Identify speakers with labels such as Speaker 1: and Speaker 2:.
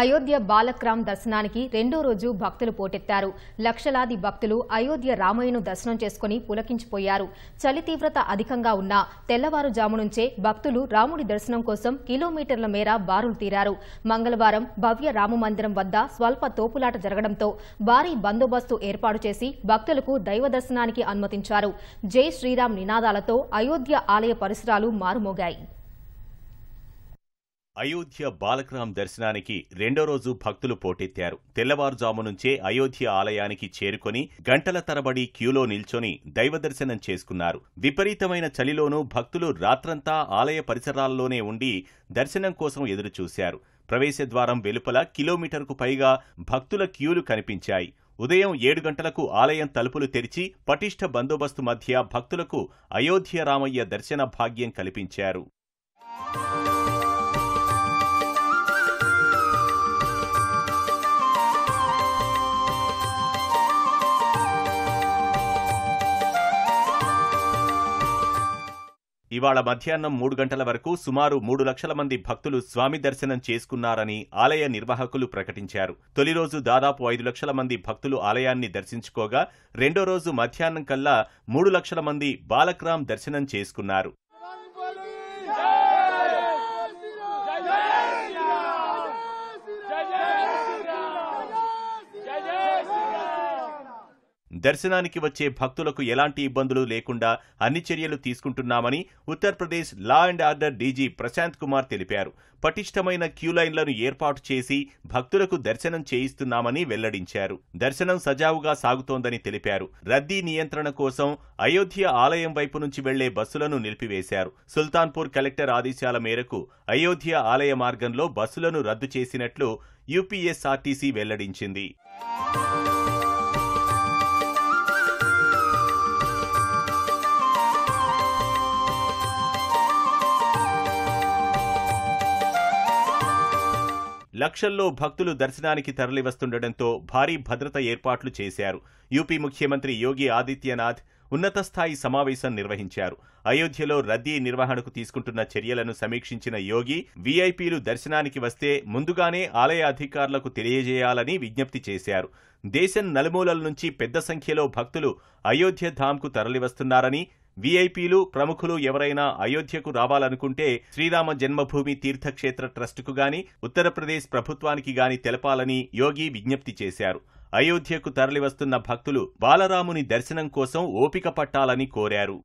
Speaker 1: అయోధ్య బాలక్రామ్ దర్శనానికి రెండో రోజు భక్తులు పోటెత్తారు లక్షలాది భక్తులు అయోధ్య రామయ్యను దర్శనం చేసుకుని పులకించిపోయారు చలి తీవ్రత అధికంగా ఉన్న తెల్లవారుజాము నుంచే భక్తులు రాముడి దర్శనం కోసం కిలోమీటర్ల మేర బారులు తీరారు మంగళవారం భవ్య రామమందిరం వద్ద స్వల్ప తోపులాట జరగడంతో భారీ బందోబస్తు ఏర్పాటు చేసి భక్తులకు దైవ దర్శనానికి అనుమతించారు జై శ్రీరామ్ నినాదాలతో అయోధ్య ఆలయ పరిసరాలు మారుమోగాయి
Speaker 2: అయోధ్య బాలకరాం దర్శనానికి రెండో రోజు భక్తులు పోటెత్తారు తెల్లవారుజాము నుంచే అయోధ్య ఆలయానికి చేరుకొని గంటల తరబడి క్యూలో నిల్చొని దైవదర్శనం చేసుకున్నారు విపరీతమైన చలిలోనూ భక్తులు రాత్రంతా ఆలయ పరిసరాల్లోనే ఉండి దర్శనం కోసం ఎదురుచూశారు ప్రవేశద్వారం వెలుపల కిలోమీటర్కు పైగా భక్తుల క్యూలు కనిపించాయి ఉదయం ఏడు గంటలకు ఆలయం తలుపులు తెరిచి పటిష్ట బందోబస్తు మధ్య భక్తులకు అయోధ్య రామయ్య దర్శన భాగ్యం కల్పించారు ఇవాళ మధ్యాహ్నం మూడు గంటల వరకు సుమారు మూడు లక్షల మంది భక్తులు స్వామి దర్శనం చేసుకున్నారని ఆలయ నిర్వాహకులు ప్రకటించారు తొలి రోజు దాదాపు ఐదు లక్షల మంది భక్తులు ఆలయాన్ని దర్శించుకోగా రెండో రోజు మధ్యాహ్నం కల్లా మూడు లక్షల మంది బాలక్రామ్ దర్శనం చేసుకున్నారు దర్శనానికి వచ్చే భక్తులకు ఎలాంటి ఇబ్బందులు లేకుండా అన్ని చర్యలు తీసుకుంటున్నామని Uttar Pradesh law and order DG Prashant Kumar తెలిపారు పటిష్టమైన క్యూ లైన్లను ఏర్పాటు చేసి భక్తులకు దర్శనం చేయిస్తున్నామని వెల్లడించారు దర్శనం సజావుగా సాగుతోందని తెలిపారు రద్దీ నియంత్రణ కోసం అయోధ్య ఆలయం వైపు నుంచి వెళ్లే బస్సులను నిలిపివేశారు సుల్తాన్పూర్ కలెక్టర్ ఆదేశాల మేరకు అయోధ్య ఆలయ మార్గంలో బస్సులను రద్దు చేసినట్లు యూపీఎస్ఆర్టీసీ వెల్లడించింది లక్షల్లో భక్తులు దర్శనానికి తరలివస్తుండటంతో భారీ భద్రత ఏర్పాట్లు చేశారు యూపీ ముఖ్యమంత్రి యోగి ఆదిత్యనాథ్ ఉన్నత స్థాయి సమావేశం నిర్వహించారు అయోధ్యలో రద్దీ నిర్వహణకు తీసుకుంటున్న చర్యలను సమీక్షించిన యోగి వీఐపీలు దర్శనానికి వస్తే ముందుగానే ఆలయ అధికారులకు తెలియజేయాలని విజ్ఞప్తి చేశారు దేశం నలుమూలల నుంచి పెద్ద సంఖ్యలో భక్తులు అయోధ్య ధామ్కు తరలివస్తున్నారని వీఐపీలు ప్రముఖులు ఎవరైనా అయోధ్యకు రావాలనుకుంటే శ్రీరామ జన్మభూమి తీర్థక్షేత్ర ట్రస్టుకు గాని ఉత్తరప్రదేశ్ ప్రభుత్వానికి గాని తెలపాలని యోగి విజ్ఞప్తి చేశారు అయోధ్యకు తరలివస్తున్న భక్తులు బాలరాముని దర్శనం కోసం ఓపిక పట్టాలని కోరారు